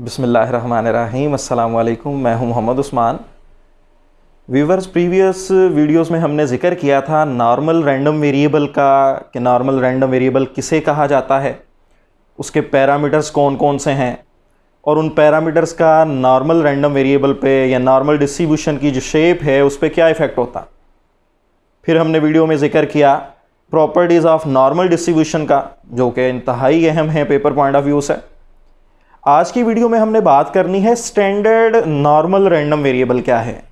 बिसमीम मैं हूं Mohammad Usman viewers previous videos में हमने जिक्र किया था नॉर्मल रैंडम वेरिएबल का कि नॉर्मल रैंडम वेरिएबल किसे कहा जाता है उसके पैरामीटर्स कौन कौन से हैं और उन पैरामीटर्स का नॉर्मल रैंडम वेरिएबल पे या नॉर्मल डिस्ट्रीब्यूशन की जो शेप है उस पर क्या इफ़ेक्ट होता फिर हमने वीडियो में जिक्र किया प्रॉपर्टीज़ ऑफ नॉर्मल डिस्ट्रीब्यूशन का जो कि इंतहाई अहम है पेपर पॉइंट ऑफ व्यू से आज की वीडियो में हमने बात करनी है स्टैंडर्ड नॉर्मल रैंडम वेरिएबल क्या है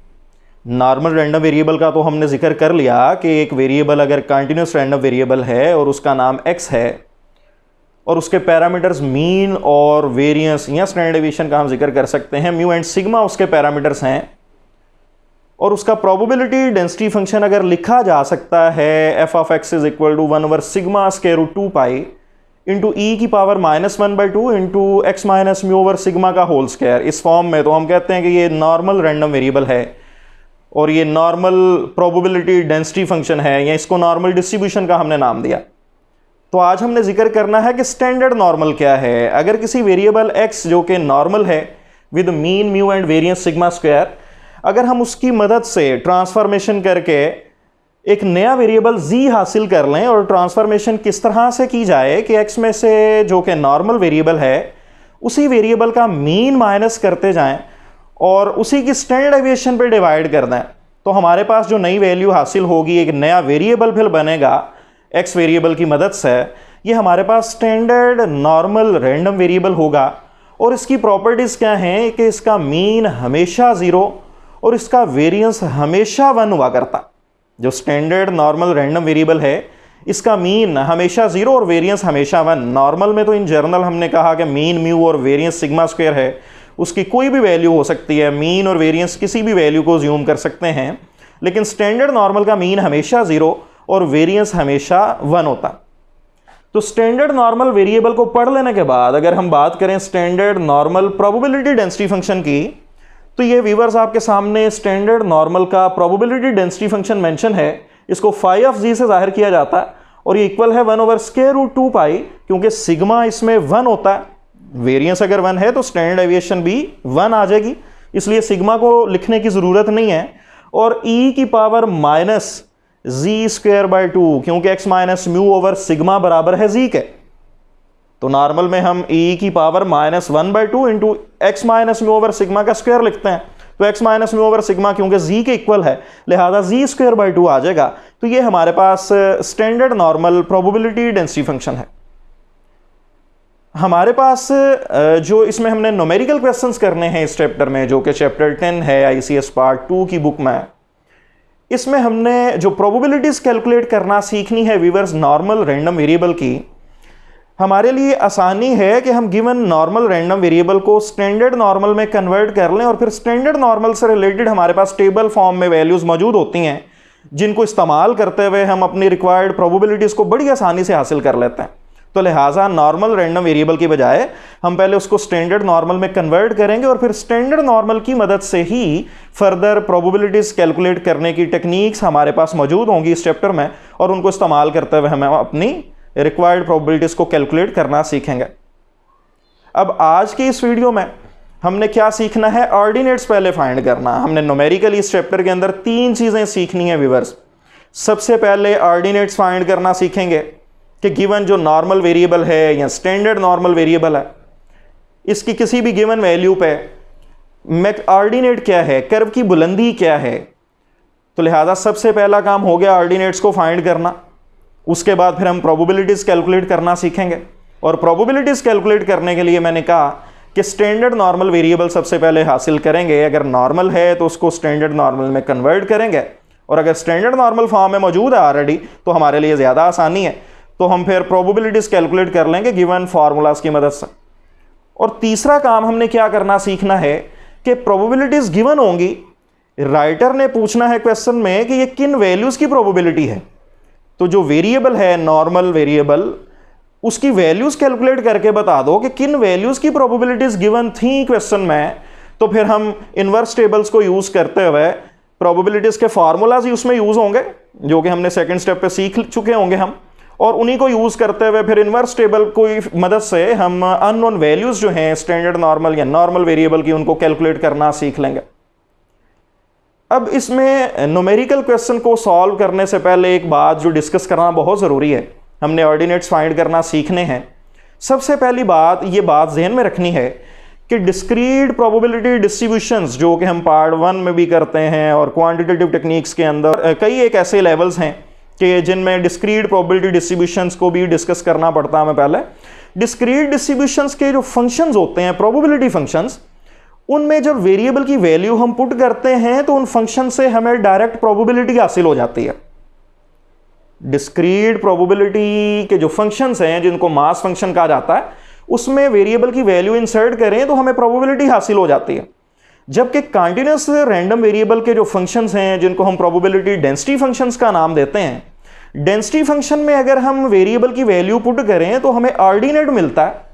नॉर्मल रैंडम वेरिएबल का तो हमने जिक्र कर लिया कि एक वेरिएबल अगर कंटिन्यूस रैंडम वेरिएबल है और उसका नाम एक्स है और उसके पैरामीटर्स मीन और वेरियंस या स्टैंडर्ड का हम जिक्र कर सकते हैं म्यू एंड सिग्मा उसके पैरामीटर्स हैं और उसका प्रोबेबिलिटी डेंसिटी फंक्शन अगर लिखा जा सकता है f of x is equal to one over sigma square two pi into e e की power minus one by two into x minus mu over sigma का होल स्क्वायर इस form में तो हम कहते हैं कि ये नॉर्मल रैंडम वेरिएबल है और ये नॉर्मल प्रोबेबिलिटी डेंसिटी फंक्शन है या इसको नॉर्मल डिस्ट्रीब्यूशन का हमने नाम दिया तो आज हमने जिक्र करना है कि स्टैंडर्ड नॉर्मल क्या है अगर किसी वेरिएबल एक्स जो कि नॉर्मल है with mean mu and variance sigma square अगर हम उसकी मदद से ट्रांसफॉर्मेशन करके एक नया वेरिएबल z हासिल कर लें और ट्रांसफॉर्मेशन किस तरह से की जाए कि x में से जो कि नॉर्मल वेरिएबल है उसी वेरिएबल का मीन माइनस करते जाएं और उसी की स्टैंडर्ड एविएशन पर डिवाइड कर दें तो हमारे पास जो नई वैल्यू हासिल होगी एक नया वेरिएबल फिर बनेगा एक्स वेरिएबल की मदद से ये हमारे पास स्टैंडर्ड नॉर्मल रेंडम वेरिएबल होगा और इसकी प्रॉपर्टीज़ क्या हैं कि इसका मीन हमेशा ज़ीरो और इसका वेरियंस हमेशा वन हुआ करता जो स्टैंडर्ड नॉर्मल रैंडम वेरिएबल है इसका मीन हमेशा जीरो और वेरियंस हमेशा वन नॉर्मल में तो इन जर्नल हमने कहा कि मीन म्यू और वेरियंस सिग्मा स्क्वायर है उसकी कोई भी वैल्यू हो सकती है मीन और वेरियंस किसी भी वैल्यू को ज्यूम कर सकते हैं लेकिन स्टैंडर्ड नॉर्मल का मीन हमेशा ज़ीरो और वेरियंस हमेशा वन होता तो स्टैंडर्ड नॉर्मल वेरिएबल को पढ़ लेने के बाद अगर हम बात करें standard normal probability density function की तो ये वीवर्स आपके सामने स्टैंडर्ड नॉर्मल का प्रोबेबिलिटी डेंसिटी फंक्शन मेंशन है इसको फाइव ऑफ जी से जाहिर किया जाता है और ये इक्वल है one over square root two pi क्योंकि सिग्मा इसमें वन होता है वेरियंस अगर वन है तो स्टैंडर्ड एविएशन भी वन आ जाएगी इसलिए सिग्मा को लिखने की ज़रूरत नहीं है और ई e की power minus z square by two क्योंकि x minus mu over sigma बराबर है जी के तो नॉर्मल में हम ई e की power minus one by two into x minus mu over sigma का स्क्वायर लिखते हैं तो x minus mu over sigma क्योंकि जी के इक्वल है लिहाजा जी स्क्वायर बाई टू आ जाएगा तो ये हमारे पास standard normal probability density function है हमारे पास uh, जो इसमें हमने नोमेरिकल क्वेश्चंस करने हैं इस चैप्टर में जो कि चैप्टर टेन है आईसीएस पार्ट टू की बुक में इसमें हमने जो प्रोबेबिलिटीज कैलकुलेट करना सीखनी है वीवर्स नॉर्मल रैंडम वेरिएबल की हमारे लिए आसानी है कि हम गिवन नॉर्मल रैंडम वेरिएबल को स्टैंडर्ड नॉर्मल में कन्वर्ट कर लें और फिर स्टैंडर्ड नॉर्मल से रिलेटेड हमारे पास टेबल फॉर्म में वैल्यूज़ मौजूद होती हैं जिनको इस्तेमाल करते हुए हम अपनी रिक्वायर्ड प्रोबेबिलिटीज़ को बड़ी आसानी से हासिल कर लेते हैं तो लिहाजा नॉर्मल रैंडम वेरिएबल के बजाय हम पहले उसको स्टैंडर्ड नॉर्मल में कन्वर्ट करेंगे और फिर स्टैंडर्ड नॉर्मल की मदद से ही फर्दर प्रोबेबिलिटीज़ कैलकुलेट करने की टेक्निक्स हमारे पास मौजूद होंगी इस चैप्टर में और उनको इस्तेमाल करते हुए हमें अपनी रिक्वायर्ड प्रोबेबिलिटीज़ को कैलकुलेट करना सीखेंगे अब आज की इस वीडियो में हमने क्या सीखना है ऑर्डिनेट्स पहले फाइंड करना हमने नोमेरिकली इस चैप्टर के अंदर तीन चीज़ें सीखनी है व्यूवर्स सबसे पहले ऑर्डिनेट्स फाइंड करना सीखेंगे कि गिवन जो नॉर्मल वेरिएबल है या स्टैंडर्ड नॉर्मल वेरिएबल है इसकी किसी भी गिवन वैल्यू पे मैं ऑर्डिनेट क्या है कर्व की बुलंदी क्या है तो लिहाजा सबसे पहला काम हो गया ऑर्डिनेट्स को फाइंड करना उसके बाद फिर हम प्रोबेबिलिटीज़ कैलकुलेट करना सीखेंगे और प्रोबेबिलिटीज़ कैलकुलेट करने के लिए मैंने कहा कि स्टैंडर्ड नॉर्मल वेरिएबल सबसे पहले हासिल करेंगे अगर नॉर्मल है तो उसको स्टैंडर्ड नॉर्मल में कन्वर्ट करेंगे और अगर स्टैंडर्ड नॉर्मल फॉर्म में मौजूद है ऑलरेडी तो हमारे लिए ज़्यादा आसानी है तो हम फिर प्रोबेबिलिटीज़ कैलकुलेट कर लेंगे गिवन फार्मूलाज की मदद से और तीसरा काम हमने क्या करना सीखना है कि प्रोबेबिलिटीज़ गिवन होंगी राइटर ने पूछना है क्वेश्चन में कि ये किन वैल्यूज़ की प्रोबेबिलिटी है तो जो वेरिएबल है नॉर्मल वेरिएबल उसकी वैल्यूज कैलकुलेट करके बता दो कि किन वैल्यूज की प्रोबेबिलिटीज गिवन थी क्वेश्चन में तो फिर हम इनवर्स टेबल्स को यूज करते हुए प्रोबेबिलिटीज के फार्मूलाज उसमें यूज होंगे जो कि हमने सेकेंड स्टेप पे सीख चुके होंगे हम और उन्हीं को यूज करते हुए फिर इनवर्स टेबल की मदद से हम अननोन वैल्यूज जो हैं स्टैंडर्ड नॉर्मल या नॉर्मल वेरिएबल की उनको कैलकुलेट करना सीख लेंगे अब इसमें नोमेरिकल क्वेश्चन को सॉल्व करने से पहले एक बात जो डिस्कस करना बहुत ज़रूरी है हमने ऑर्डिनेट्स फाइंड करना सीखने हैं सबसे पहली बात ये बात जहन में रखनी है कि डिस्क्रीट प्रोबेबिलिटी डिस्ट्रीब्यूशंस जो कि हम पार्ट वन में भी करते हैं और क्वांटिटेटिव टेक्निक्स के अंदर कई एक ऐसे लेवल्स हैं कि जिनमें डिस्क्रीट प्रोबेबिलिटी डिस्ट्रीब्यूशंस को भी डिस्कस करना पड़ता है हमें पहले डिस्क्रीट डिस्ट्रीब्यूशंस के जो फंक्शंस होते हैं प्रोबेबिलिटी फंक्शंस उनमें जब वेरिएबल की वैल्यू हम पुट करते हैं तो उन फंक्शन से हमें डायरेक्ट प्रोबेबिलिटी हासिल हो जाती है डिस्क्रीट प्रोबेबिलिटी के जो फंक्शंस हैं जिनको मास फंक्शन कहा जाता है उसमें वेरिएबल की वैल्यू इंसर्ट करें तो हमें प्रोबेबिलिटी हासिल हो जाती है जबकि कंटिन्यूस रैंडम वेरिएबल के जो फंक्शंस हैं जिनको हम प्रोबेबिलिटी डेंसिटी फंक्शंस का नाम देते हैं डेंसिटी फंक्शन में अगर हम वेरिएबल की वैल्यू पुट करें तो हमें ऑर्डिनेट मिलता है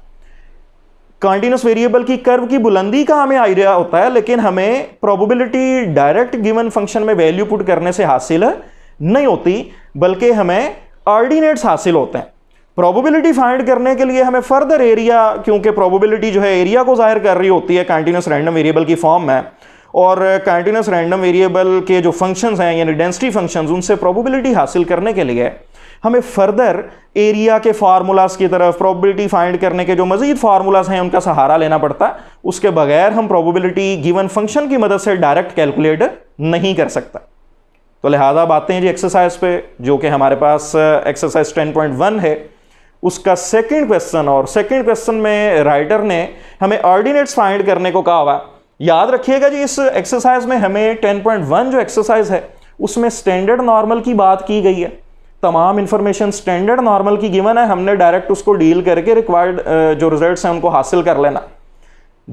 कॉन्टिन्यूस वेरिएबल की कर्व की बुलंदी का हमें आइडिया होता है लेकिन हमें प्रोबेबिलिटी डायरेक्ट गिवन फंक्शन में वैल्यू पुट करने से हासिल नहीं होती बल्कि हमें ऑर्डिनेट्स हासिल होते हैं प्रोबेबिलिटी फाइंड करने के लिए हमें फर्दर एरिया क्योंकि प्रोबेबिलिटी जो है एरिया को जाहिर कर रही होती है कॉन्टिन्यूस रैंडम वेरिएबल की फॉर्म में और कॉन्टिन्यूस रैंडम वेरिएबल के जो फंक्शंस हैं यानी डेंसिटी फंक्शंस उनसे प्रोबेबिलिटी हासिल करने के लिए हमें फर्दर एरिया के फार्मूलाज की तरफ प्रोबेबिलिटी फाइंड करने के जो मजीद फार्मूलाज हैं उनका सहारा लेना पड़ता है उसके बगैर हम प्रोबेबिलिटी गिवन फंक्शन की मदद से डायरेक्ट कैलकुलेट नहीं कर सकता तो लिहाजा बातें हैं जी एक्सरसाइज पे जो कि हमारे पास एक्सरसाइज uh, 10.1 है उसका सेकंड क्वेश्चन और सेकंड क्वेश्चन में राइटर ने हमें ऑर्डिनेट्स फाइंड करने को कहा हुआ याद रखिएगा जी इस एक्सरसाइज में हमें 10.1 जो एक्सरसाइज है उसमें स्टैंडर्ड नॉर्मल की बात की गई है तमाम इन्फॉर्मेशन स्टैंडर्ड नॉर्मल की गिवन है हमने डायरेक्ट उसको डील करके रिक्वायर्ड जो रिजल्ट हैं उनको हासिल कर लेना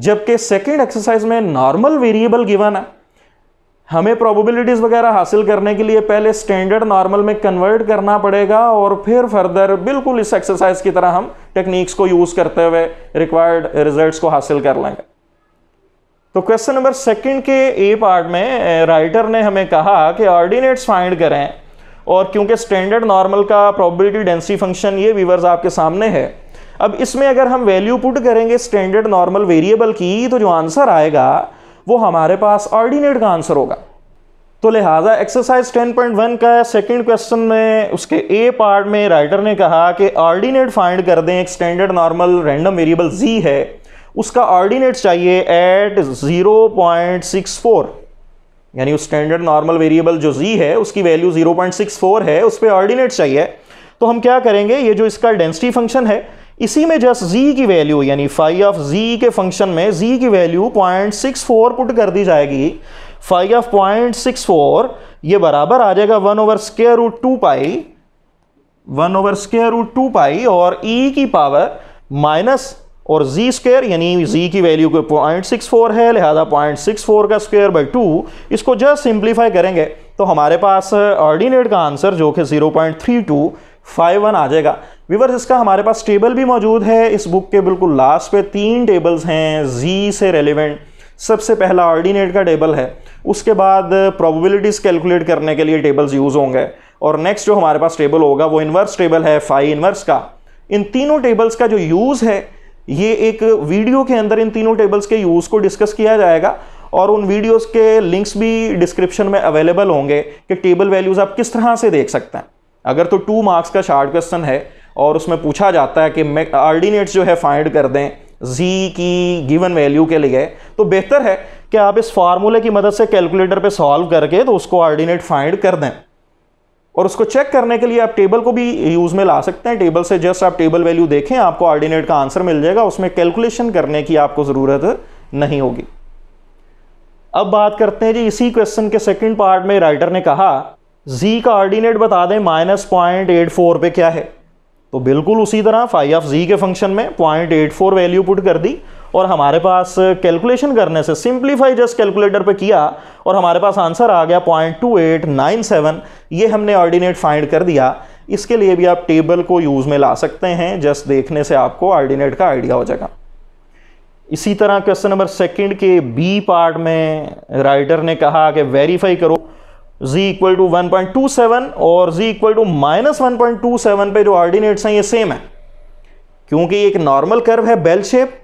जबकि सेकेंड एक्सरसाइज में नॉर्मल वेरिएबल गिवन है हमें प्रोबेबिलिटीज वगैरह हासिल करने के लिए पहले स्टैंडर्ड नॉर्मल में कन्वर्ट करना पड़ेगा और फिर फर्दर बिल्कुल इस एक्सरसाइज की तरह हम टेक्निक्स को यूज करते हुए रिक्वायर्ड रिजल्ट्स को हासिल कर लेंगे तो क्वेश्चन नंबर सेकंड के ए पार्ट में राइटर ने हमें कहा कि ऑर्डिनेट्स फाइंड करें और क्योंकि स्टैंडर्ड नॉर्मल का प्रोबेबिलिटी डेंसिटी फंक्शन ये वीवर्स आपके सामने है अब इसमें अगर हम वैल्यू पुट करेंगे स्टैंडर्ड नॉर्मल वेरिएबल की तो जो आंसर आएगा वो हमारे पास ऑर्डिनेट का आंसर होगा तो लिहाजा एक्सरसाइज 10.1 का सेकंड क्वेश्चन में उसके ए पार्ट में राइटर ने कहा कि ऑर्डिनेट फाइंड कर दें एक standard normal random variable z है उसका ऑर्डिनेट चाहिए एट जीरो यानी उस स्टैंडर्ड नॉर्मल वेरिएबल जो जी है उसकी वैल्यू 0.64 है उस पर ऑर्डिनेट चाहिए तो हम क्या करेंगे ये जो इसका डेंसिटी फंक्शन है इसी में जस्ट जी की वैल्यू यानी फाइव ऑफ जी के फंक्शन में जी की वैल्यू 0.64 पुट कर दी जाएगी फाइव ऑफ 0.64 ये बराबर आ जाएगा one over square root two pi one over square root two pi और ई e की पावर माइनस और z स्क्र यानी z की वैल्यू को फोर है लिहाजा फोर का स्क्वायर बाई टू इसको जस्ट सिंप्लीफाई करेंगे तो हमारे पास ऑर्डिनेट का आंसर जो कि जीरो फाइव वन आ जाएगा विवर्स इसका हमारे पास टेबल भी मौजूद है इस बुक के बिल्कुल लास्ट पे तीन टेबल्स हैं z से रेलिवेंट सबसे पहला ऑर्डिनेट का टेबल है उसके बाद प्रोबेबिलिटीज़ कैलकुलेट करने के लिए टेबल्स यूज़ होंगे और नेक्स्ट जो हमारे पास टेबल होगा वो इन्वर्स टेबल है फाइव इन्वर्स का इन तीनों टेबल्स का जो यूज़ है ये एक वीडियो के अंदर इन तीनों टेबल्स के यूज़ को डिस्कस किया जाएगा और उन वीडियोस के लिंक्स भी डिस्क्रिप्शन में अवेलेबल होंगे कि टेबल वैल्यूज़ आप किस तरह से देख सकते हैं अगर तो टू मार्क्स का शार्ट क्वेश्चन है और उसमें पूछा जाता है कि आर्डिनेट्स जो है फाइंड कर दें जी की गिवन वैल्यू के लिए तो बेहतर है कि आप इस फार्मूले की मदद से कैलकुलेटर पर सॉल्व करके तो उसको आर्डिनेट फाइंड कर दें और उसको चेक करने के लिए आप टेबल को भी यूज़ में ला सकते हैं टेबल से जस्ट आप टेबल वैल्यू देखें आपको ऑर्डिनेट का आंसर मिल जाएगा उसमें कैलकुलेशन करने की आपको ज़रूरत नहीं होगी अब बात करते हैं जी इसी क्वेश्चन के सेकंड पार्ट में राइटर ने कहा जी का ऑर्डिनेट बता दें माइनस पॉइंट एट फोर पे क्या है तो बिल्कुल उसी तरह फाइव ऑफ जी के फंक्शन में point eight four value put कर दी और हमारे पास कैलकुलेशन करने से सिंप्लीफाई जस्ट कैलकुलेटर पे किया और हमारे पास आंसर आ गया point two eight nine seven ये हमने ऑर्डिनेट फाइंड कर दिया इसके लिए भी आप टेबल को यूज़ में ला सकते हैं जस्ट देखने से आपको ऑर्डिनेट का आइडिया हो जाएगा इसी तरह क्वेश्चन नंबर सेकेंड के बी पार्ट में राइटर ने कहा कि वेरीफाई करो z इक्वल टू वन और z equal to minus one पे जो ऑर्डिनेट्स हैं ये सेम है क्योंकि एक नॉर्मल कर्व है बेल शेप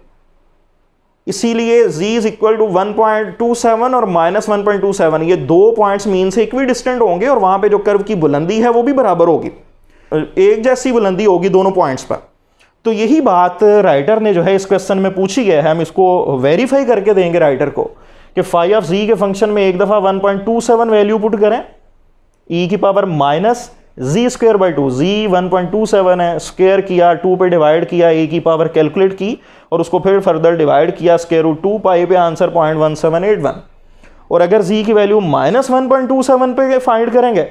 इसीलिए z is equal to seven और माइनस सेवन ये दो पॉइंट्स मीन से इक्वी डिस्टेंट होंगे और वहां पे जो कर्व की बुलंदी है वो भी बराबर होगी एक जैसी बुलंदी होगी दोनों पॉइंट्स पर तो यही बात राइटर ने जो है इस क्वेश्चन में पूछी है हम इसको वेरीफाई करके देंगे राइटर को कि फाइव ऑफ जी के फंक्शन में एक दफ़ा 1.27 वैल्यू पुट करें ई e की power minus z square by two z one point two seven है स्क्वेयर किया टू पे डिवाइड किया ए की पावर कैलकुलेट की और उसको फिर फर्दर डिवाइड किया स्क्वेयर रूट टू पाई पे answer point one seven eight one और अगर जी की value minus one point two seven पे फाइंड करेंगे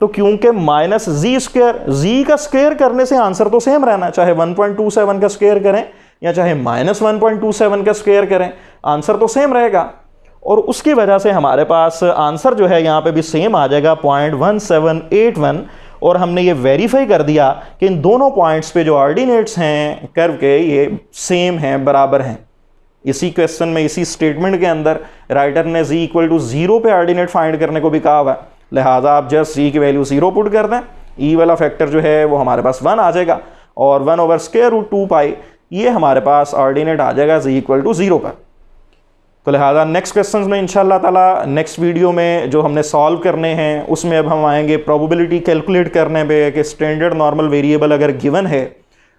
तो क्योंकि माइनस जी स्क्वेयर जी का स्क्वेयर करने से आंसर तो सेम रहना चाहे वन पॉइंट टू सेवन का स्क्वेयर करें या चाहे minus one point two seven का स्क्वेयर करें आंसर तो सेम रहेगा और उसकी वजह से हमारे पास आंसर जो है यहाँ पे भी सेम आ जाएगा point one seven eight one और हमने ये वेरीफाई कर दिया कि इन दोनों पॉइंट्स पे जो ऑर्डिनेट्स हैं कर्व के ये सेम हैं बराबर हैं इसी क्वेश्चन में इसी स्टेटमेंट के अंदर राइटर ने जी इक्वल टू जीरो पे ऑर्डिनेट फाइंड करने को भी कहा हुआ है लिहाजा आप जस्ट जी की वैल्यू जीरो पुट कर दें ई e वाला फैक्टर जो है वो हमारे पास वन आ जाएगा और one over square root two pi ये हमारे पास ऑर्डिनेट आ जाएगा जी इक्वल टू जीरो पर तो लिहाजा नेक्स्ट क्वेश्चन में शाह तला नेक्स्ट वीडियो में जो हमने सॉल्व करने हैं उसमें अब हम आएंगे प्रोबेबिलिटी कैलकुलेट करने पे कि स्टैंडर्ड नॉर्मल वेरिएबल अगर गिवन है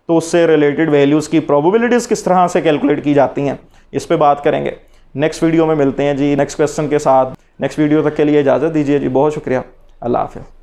तो उससे रिलेटेड वैल्यूज़ की प्रोबेबिलिटीज़ किस तरह से कैलकुलेट की जाती हैं इस पर बात करेंगे नेक्स्ट वीडियो में मिलते हैं जी नेक्स्ट क्वेश्चन के साथ नेक्स्ट वीडियो तक के लिए इजाज़त दीजिए जी बहुत शुक्रिया अल्लाह हाफ़